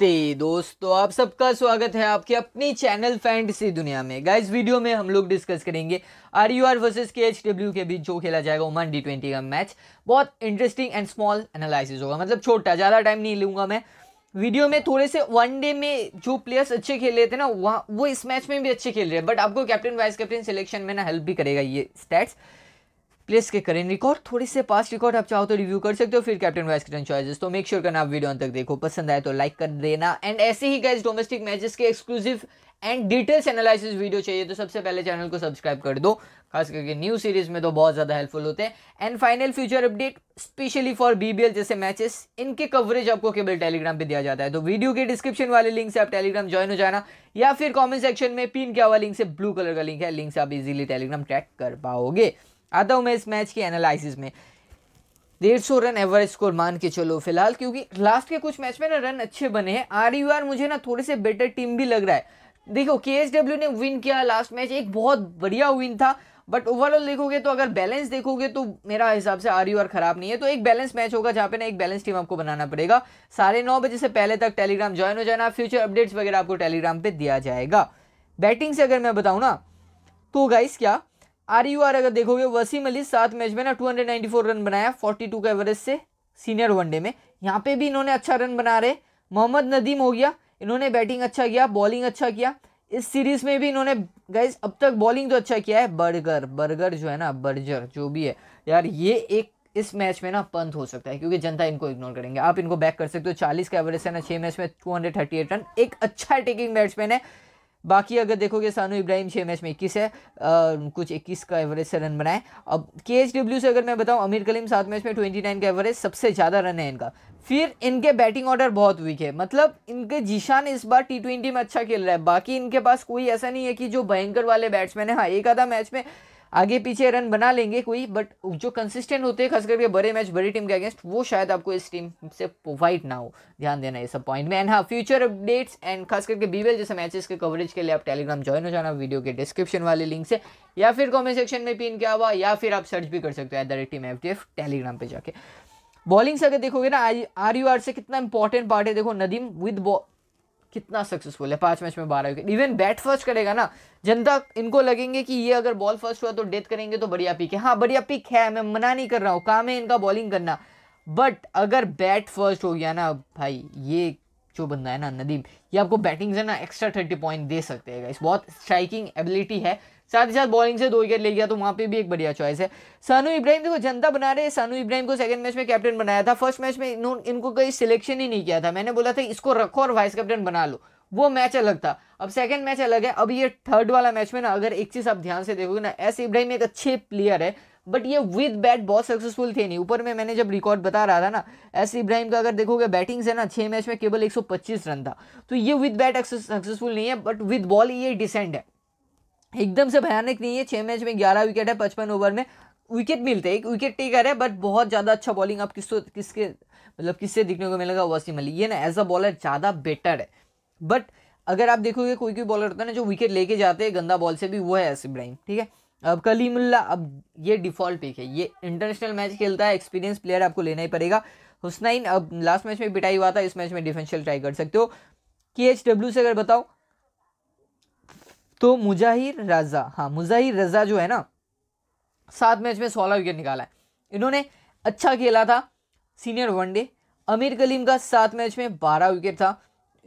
नमस्ते दोस्तों आप सबका स्वागत है आपके अपनी चैनल फैंटेसी दुनिया में गाइस वीडियो में हम लोग डिस्कस करेंगे R U R versus K H W के बीच जो खेला जाएगा ओमान डी ट्वेंटी का मैच बहुत इंटरेस्टिंग एंड स्मॉल एनालिसिस होगा मतलब छोटा ज़्यादा टाइम नहीं लूँगा मैं वीडियो में थोड़े से वन डे में जो प्लेयर्स अच्छे खेल रहे थे ना वहाँ वो इस मैच में भी अच्छे खेल रहे हैं बट आपको कैप्टन वाइस कैप्टन सिलेक्शन में ना हेल्प भी करेगा ये स्टैट्स प्लेस के करें रिकॉर्ड थोड़े से पास रिकॉर्ड आप चाहो तो रिव्यू कर सकते हो फिर कैप्टन वाइस कैप्टन चॉइस तो मेक श्योर करना आप वीडियो अंत तक देखो पसंद आए तो लाइक कर देना एंड ऐसे ही गैस डोमेस्टिक मैचेस के exclusive and details analysis video चाहिए तो सबसे पहले चैनल को सब्सक्राइब कर दो खास करके न्यू सीरीज में तो बहुत ज़्यादा हेल्पफुल होते हैं and final future update specially for BBL जैसे मैचेस इनके कवरेज आपको केवल टेलीग्राम पे दिया जाता है तो वीडियो के डिस्क्रिप्शन वाले लिंक से आप टेलीग्राम ज्वाइन हो जाना या फिर कॉमेंट सेक्शन में पिन क्या हुआ लिंक से ब्लू कलर का लिंक है लिंक से आप इजिली टेलीग्राम ट्रैक कर पाओगे आता हूँ मैं इस मैच की एनालिसिस में डेढ़ सौ रन एवरेज स्कोर मान के चलो फिलहाल क्योंकि लास्ट के कुछ मैच में ना रन अच्छे बने हैं आर यू आर मुझे ना थोड़े से बेटर टीम भी लग रहा है देखो के एस डब्ल्यू ने विन किया लास्ट मैच एक बहुत बढ़िया विन था बट ओवरऑल देखोगे तो अगर बैलेंस देखोगे तो मेरा हिसाब से आर यू आर खराब नहीं है तो एक बैलेंस मैच होगा जहाँ पे ना एक बैलेंस टीम आपको बनाना पड़ेगा साढ़े नौ बजे से पहले तक टेलीग्राम ज्वाइन हो जाना फ्यूचर अपडेट्स वगैरह आपको टेलीग्राम पर दिया जाएगा बैटिंग से अगर मैं बताऊँ ना तो गाइस क्या आर यू आर अगर देखोगे वसीम अली सात मैच में ना 294 रन बनाया 42 का एवरेज से सीनियर वनडे में यहाँ पे भी इन्होंने अच्छा रन बना रहे मोहम्मद नदीम हो गया इन्होंने बैटिंग अच्छा किया बॉलिंग अच्छा किया इस सीरीज में भी इन्होंने गाइज अब तक बॉलिंग तो अच्छा किया है बर्गर बर्गर जो है ना बर्जर जो भी है यार ये एक इस मैच में ना पंत हो सकता है क्योंकि जनता इनको इग्नोर करेंगे आप इनको बैक कर सकते हो 40 का एवरेज है ना छः मैच में 238 रन एक अच्छा टेकिंग बैट्समैन है बाकी अगर देखोगे सानू इब्राहिम छः मैच में इक्कीस है आ, कुछ इक्कीस का एवरेज से रन बनाए अब के एच डब्ल्यू से अगर मैं बताऊँ अमीर कलीम सात मैच में ट्वेंटी नाइन का एवरेज सबसे ज़्यादा रन है इनका फिर इनके बैटिंग ऑर्डर बहुत वीक है मतलब इनके जीशान इस बार टी ट्वेंटी में अच्छा खेल रहा है बाकी इनके पास कोई ऐसा नहीं है कि जो भयंकर वाले बैट्समैन है हाँ एक आधा मैच में आगे पीछे रन बना लेंगे कोई बट जो कंसिस्टेंट होते हैं खास करके बड़े मैच बड़ी टीम के अगेंस्ट वो शायद आपको इस टीम से प्रोवाइड ना हो ध्यान देना ये सब पॉइंट में एंड हाँ फ्यूचर अपडेट्स एंड खास करके बीवेल जैसे मैचेस के कवरेज के लिए आप टेलीग्राम ज्वाइन हो जाना वीडियो के डिस्क्रिप्शन वाले लिंक से या फिर कॉमेंट सेक्शन में पिन क्या हुआ या फिर आप सर्च भी कर सकते हो at the team F F Telegram पर जाके बॉलिंग से अगर देखोगे ना आर यू आर से कितना इंपॉर्टेंट पार्ट है देखो नदीम विद कितना सक्सेसफुल है पांच मैच में बारह विकेट इवन बैट फर्स्ट करेगा ना जनता इनको लगेंगे कि ये अगर बॉल फर्स्ट हुआ तो डेथ करेंगे तो बढ़िया पिक है हाँ बढ़िया पिक है मैं मना नहीं कर रहा हूँ काम है इनका बॉलिंग करना बट अगर बैट फर्स्ट हो गया ना भाई ये जो बंदा है ना नदीम ये आपको बैटिंग से ना एक्स्ट्रा थर्टी पॉइंट दे सकते हैं इस बहुत स्ट्राइकिंग एबिलिटी है साथ ही साथ बॉलिंग से दो विकेट ले गया तो वहाँ पे भी एक बढ़िया चॉइस है सानू इब्राहिम देखो जनता बना रहे सानू इब्राहिम को सेकंड मैच में कैप्टन बनाया था फर्स्ट मैच में इन्होंने इनको कहीं सिलेक्शन ही नहीं किया था मैंने बोला था इसको रखो और वाइस कैप्टन बना लो वो मैच अलग था अब सेकंड मैच अलग है अब ये थर्ड वाला मैच में ना अगर एक चीज़ आप ध्यान से देखोगे ना एस इब्राहिम एक अच्छे प्लेयर है बट ये विद बैट बहुत सक्सेसफुल थे नहीं ऊपर में मैंने जब रिकॉर्ड बता रहा था ना एस इब्राहिम का अगर देखोगे बैटिंग से ना छह मैच में केवल 125 रन था तो ये विद बैट सक्सेसफुल नहीं है बट विद बॉल ये डिसेंड है एकदम से भयानक नहीं है छः मैच में ग्यारह विकेट है पचपन ओवर में विकेट मिलते हैं एक विकेट टेकर है बट बहुत ज़्यादा अच्छा बॉलिंग आप किसको किसके मतलब किससे दिखने को मिलेगा वसीम अली ये ना एज अ बॉलर ज़्यादा बेटर है बट अगर आप देखोगे कोई कोई बॉलर होता है ना जो विकेट लेके जाते हैं गंदा बॉल से भी वो है आसिफ इब्राहिम ठीक है अब कलीमुल्ला अब ये डिफॉल्ट पिक है ये इंटरनेशनल मैच खेलता है एक्सपीरियंस प्लेयर आपको लेना ही पड़ेगा हुसनाइन अब लास्ट मैच में बिटाई हुआ था इस मैच में डिफेंशियल ट्राई कर सकते हो के एच डब्ल्यू से अगर बताओ तो मुजाहिर रज़ा हाँ मुजाहिर रज़ा जो है ना सात मैच में सोलह विकेट निकाला है इन्होंने अच्छा खेला था सीनियर वनडे अमीर कलीम का सात मैच में बारह विकेट था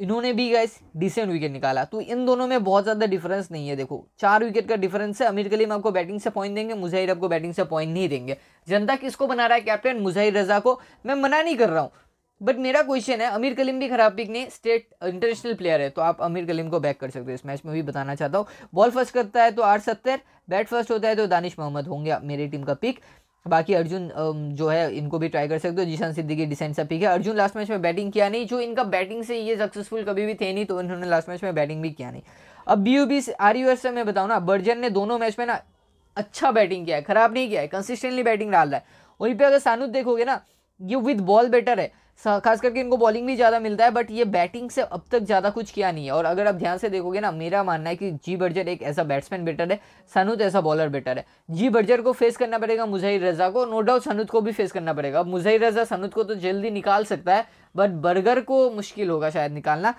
इन्होंने भी गए डिसेंट विकेट निकाला तो इन दोनों में बहुत ज़्यादा डिफरेंस नहीं है देखो चार विकेट का डिफरेंस है अमीर कलीम आपको बैटिंग से पॉइंट देंगे मुजाहिर आपको बैटिंग से पॉइंट नहीं देंगे जनता किसको बना रहा है कैप्टन मुजाहिर रजा को मैं मना नहीं कर रहा हूँ बट मेरा क्वेश्चन है अमीर कलीम भी खराब पिक नहीं स्टेट इंटरनेशनल प्लेयर है तो आप अमीर कलीम को बैक कर सकते हो इस मैच में भी बताना चाहता हूँ बॉल फर्स्ट करता है तो आठ सत्तर बैट फर्स्ट होता है तो दानिश मोहम्मद होंगे मेरी टीम का पिक बाकी अर्जुन जो है इनको भी ट्राई कर सकते हो सिद्धि सिद्दीकी डिसेंट सा पिक है अर्जुन लास्ट मैच में बैटिंग किया नहीं जो इनका बैटिंग से ये सक्सेसफुल कभी भी थे नहीं तो इन्होंने लास्ट मैच में बैटिंग भी किया नहीं अब B U B R U S से मैं बताऊँ ना बर्जन ने दोनों मैच में ना अच्छा बैटिंग किया है खराब नहीं किया है कंसिस्टेंटली बैटिंग डाल रहा है वहीं पर अगर सानुद देखोगे ना ये विद बॉल बेटर है खास करके इनको बॉलिंग भी ज़्यादा मिलता है बट ये बैटिंग से अब तक ज़्यादा कुछ किया नहीं है और अगर आप ध्यान से देखोगे ना मेरा मानना है कि जी बर्जर एक ऐसा बैट्समैन बेटर है सनुद ऐसा बॉलर बेटर है जी बर्जर को फेस करना पड़ेगा मुजहिर रजा को नो डाउट सनुद को भी फेस करना पड़ेगा अब मुजहिर रजा सनुद को तो जल्दी निकाल सकता है बट बर्गर को मुश्किल होगा शायद निकालना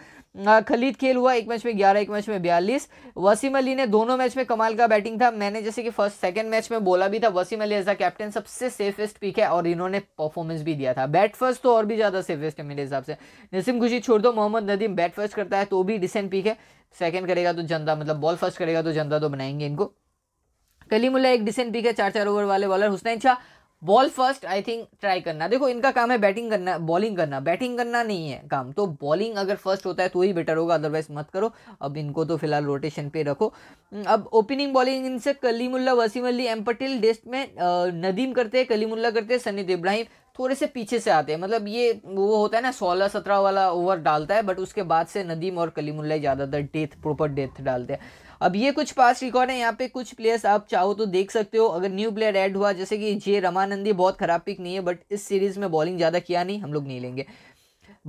खलीद खेल हुआ एक मैच में ग्यारह एक मैच में बयालीस वसीम अली ने दोनों मैच में कमाल का बैटिंग था मैंने जैसे कि फर्स्ट सेकंड मैच में बोला भी था Wasim Ali as a captain सबसे सेफेस्ट पिक है और इन्होंने परफॉर्मेंस भी दिया था बैट फर्स्ट तो और भी ज़्यादा सेफेस्ट है मेरे हिसाब से नसीम खुशी छोड़ दो मोहम्मद नदीम बैट फर्स्ट करता है तो भी डिसेंट पिक है सेकेंड करेगा तो जनता मतलब बॉल फर्स्ट करेगा तो जनता तो बनाएंगे इनको कलीमुल्ला एक डिसेंट पिक है चार चार ओवर वाले bowler Hussain Shah ball first I think try करना देखो इनका काम है बैटिंग करना बॉलिंग करना बैटिंग करना नहीं है काम तो बॉलिंग अगर फर्स्ट होता है तो ही बेटर होगा अदरवाइज मत करो अब इनको तो फिलहाल रोटेशन पे रखो हम्म, अब ओपनिंग बॉलिंग इनसे कलीमुल्ला वसीम अली एम पटेल डेस्ट में नदीम करते हैं कलीमुल्ला करते हैं सनीद इब्राहिम थोड़े से पीछे से आते हैं मतलब ये वो होता है ना सोलह सत्रह वाला ओवर डालता है बट उसके बाद से नदीम और कलीमुल्ला ज़्यादातर डेथ प्रॉपर डेथ डालते हैं अब ये कुछ पास रिकॉर्ड है यहाँ पे कुछ प्लेयर्स आप चाहो तो देख सकते हो अगर न्यू प्लेयर ऐड हुआ जैसे कि जे रमानंदी बहुत ख़राब पिक नहीं है बट इस सीरीज़ में बॉलिंग ज़्यादा किया नहीं हम लोग नहीं लेंगे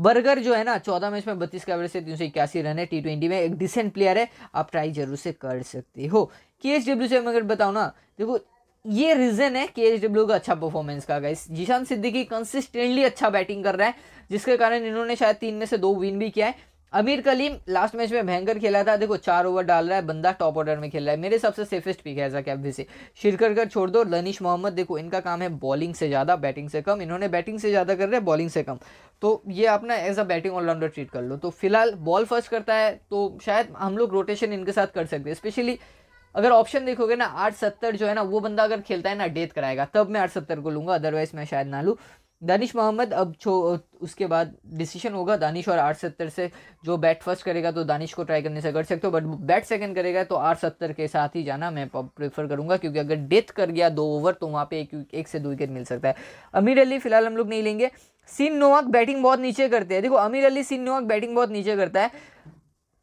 बर्गर जो है ना चौदह मैच में बत्तीस का एवरेज से तीन सौ इक्यासी रन है टी ट्वेंटी में एक डिसेंट प्लेयर है आप ट्राई जरूर से कर सकते हो के एस डब्ल्यू से मैं अगर बताऊँ ना देखो ये रीज़न है के एच डब्ल्यू का अच्छा परफॉर्मेंस का गाइस जीशान सिद्दीकी कंसिस्टेंटली अच्छा बैटिंग कर रहा है जिसके कारण इन्होंने शायद तीन में से दो विन भी किया है अमीर कलीम लास्ट मैच में भयंकर खेला था देखो चार ओवर डाल रहा है बंदा टॉप ऑर्डर में खेल रहा है मेरे सबसे सेफेस्ट पिक है ऐसा अ भी से शिरकर कर छोड़ दो लनिश मोहम्मद देखो इनका काम है बॉलिंग से ज़्यादा बैटिंग से कम इन्होंने बैटिंग से ज़्यादा कर रहे हैं बॉलिंग से कम तो ये अपना as a batting allrounder treat कर लो तो फिलहाल बॉल फर्स्ट करता है तो शायद हम लोग रोटेशन इनके साथ कर सकते हैं स्पेशली अगर ऑप्शन देखोगे ना आठ सत्तर जो है ना वो बंदा अगर खेलता है ना डेथ कराएगा तब मैं आठ सत्तर को लूंगा अदरवाइज मैं शायद ना लूँ दानिश मोहम्मद अब छो उसके बाद डिसीजन होगा दानिश और आठ सत्तर से जो बैट फर्स्ट करेगा तो दानिश को ट्राई करने से कर सकते हो बट बैट सेकंड करेगा तो आठ सत्तर के साथ ही जाना मैं प्रेफर करूंगा क्योंकि अगर डेथ कर गया दो ओवर तो वहाँ पे एक एक से दो विकेट मिल सकता है अमीर अली फिलहाल हम लोग नहीं लेंगे सिन नोवाक बैटिंग बहुत नीचे करते हैं देखो अमीर अली सीन नोवाक बैटिंग बहुत नीचे करता है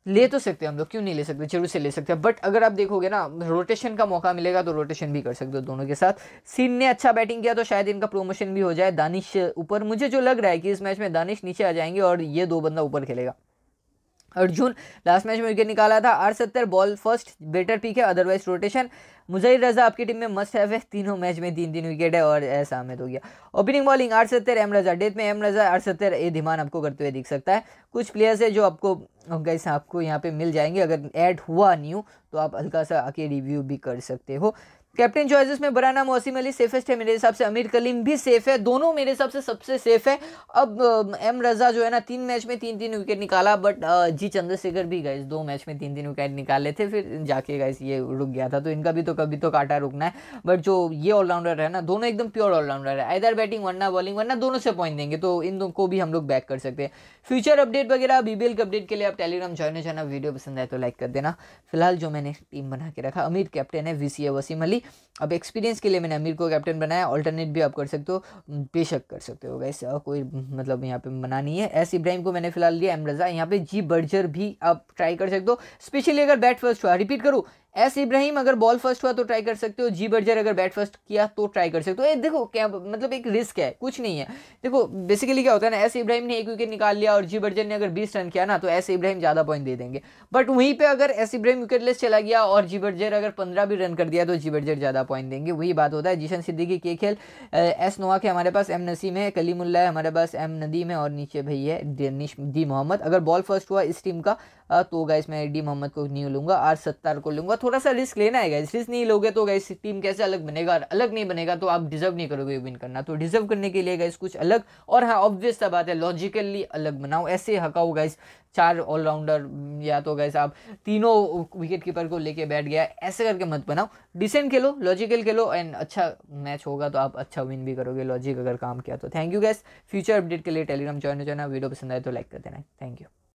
ले तो सकते हैं हम लोग क्यों नहीं ले सकते जरूर से ले सकते हैं बट अगर आप देखोगे ना रोटेशन का मौका मिलेगा तो रोटेशन भी कर सकते हो दोनों के साथ सीन ने अच्छा बैटिंग किया तो शायद इनका प्रमोशन भी हो जाए दानिश ऊपर मुझे जो लग रहा है कि इस मैच में दानिश नीचे आ जाएंगे और ये दो बंदा ऊपर खेलेगा अर्जुन लास्ट मैच में विकेट निकाला था आठ सत्तर बॉल फर्स्ट बेटर पिक है अदरवाइज रोटेशन मुजहिर रजा आपकी टीम में मस्ट हैव है तीनों मैच में तीन तीन विकेट है और ऐसा हमें हो गया ओपनिंग बॉलिंग आठ सत्तर एम रजा डेथ में एम रजा आठ सत्तर ए धीमान आपको करते हुए दिख सकता है कुछ प्लेयर्स है जो आपको गैस आपको यहाँ पे मिल जाएंगे अगर ऐड हुआ न्यू तो आप हल्का सा आके रिव्यू भी कर सकते हो कैप्टन चॉइसेस में बराना मोसिम अली सेफेस्ट है मेरे हिसाब से अमीर कलीम भी सेफ है दोनों मेरे हिसाब से सबसे सेफ है अब एम रजा जो है ना तीन मैच में तीन तीन विकेट निकाला बट जी चंद्रशेखर भी गए दो मैच में तीन तीन विकेट निकाले थे फिर जाके गए ये रुक गया था तो इनका भी तो कभी तो काटा रुकना है बट जो ये ऑलराउंडर है ना दोनों एकदम प्योर ऑलराउंडर है इधर बैटिंग वरना बॉलिंग वरना दोनों से पॉइंट देंगे तो इन दोनों को भी हम लोग बैक कर सकते हैं फ्यूचर अपडेट वगैरह बीबीएल के अपडेट के लिए आप टेलीग्राम ज्वाइन हो जाना वीडियो पसंद आए तो लाइक कर देना फिलहाल जो मैंने टीम बना के रखा अमीर कैप्टन है वी वसीम अली अब एक्सपीरियंस के लिए मैंने अमीर को कैप्टन बनाया अल्टरनेट भी आप कर सकते हो बेशक कर सकते हो गैस कोई मतलब यहाँ पे मना नहीं है एस इब्राहिम को मैंने फिलहाल लिया एम रजा यहाँ पे जी बर्जर भी आप ट्राई कर सकते हो स्पेशली अगर बैट फर्स्ट हुआ रिपीट करूँ एस इब्राहिम अगर बॉल फर्स्ट हुआ तो ट्राई कर सकते हो जी बर्जर अगर बैट फर्स्ट किया तो ट्राई कर सकते हो ए, देखो क्या मतलब एक रिस्क है कुछ नहीं है देखो बेसिकली क्या होता है ना एस इब्राहिम ने एक विकेट निकाल लिया और जी बर्जर ने अगर बीस रन किया ना तो एस इब्राहिम ज़्यादा पॉइंट दे देंगे बट वहीं पर अगर एस इब्राहिम विकेटलेस चला गया और जी बर्जर अगर पंद्रह भी रन कर दिया तो जी बर्जर ज़्यादा पॉइंट देंगे वही बात होता है जिशन सिद्दीकी के खेल एस नोवा के हमारे पास एम नसीम है कलीमुल्ला है हमारे पास एम नदीम है और नीचे भाई है दी मोहम्मद अगर बॉल फर्स्ट हुआ इस टीम का तो गाइस मैं एडी मोहम्मद को नहीं लूंगा आर सत्तार को लूंगा थोड़ा सा रिस्क लेना है गाइस रिस्क नहीं लोगे तो गाइस टीम कैसे अलग बनेगा और अलग नहीं बनेगा तो आप डिजर्व नहीं करोगे विन करना तो डिजर्व करने के लिए गाइस कुछ अलग और हाँ ऑब्वियस सा बात है लॉजिकली अलग बनाओ ऐसे हकाओ गाइस चार ऑलराउंडर या तो गैस आप तीनों विकेट कीपर को लेके बैठ गया ऐसे करके मत बनाओ डिसेंट खेलो लॉजिकल खेलो एंड अच्छा मैच होगा तो आप अच्छा विन भी करोगे लॉजिक अगर काम किया तो thank you guys future update के लिए टेलीग्राम ज्वाइन हो जाना वीडियो पसंद आए तो लाइक कर देना थैंक यू